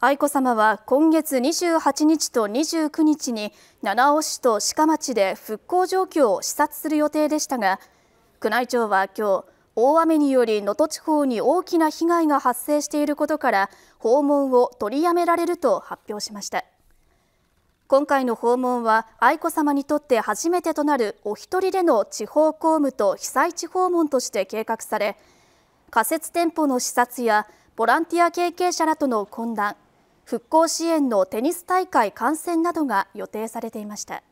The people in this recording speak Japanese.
愛子さまは今月28日と29日に七尾市と鹿町で復興状況を視察する予定でしたが宮内庁は今日大雨により能登地方に大きな被害が発生していることから訪問を取りやめられると発表しました今回の訪問は愛子さまにとって初めてとなるお一人での地方公務と被災地訪問として計画され仮設店舗の視察やボランティア経験者らとの懇談復興支援のテニス大会観戦などが予定されていました。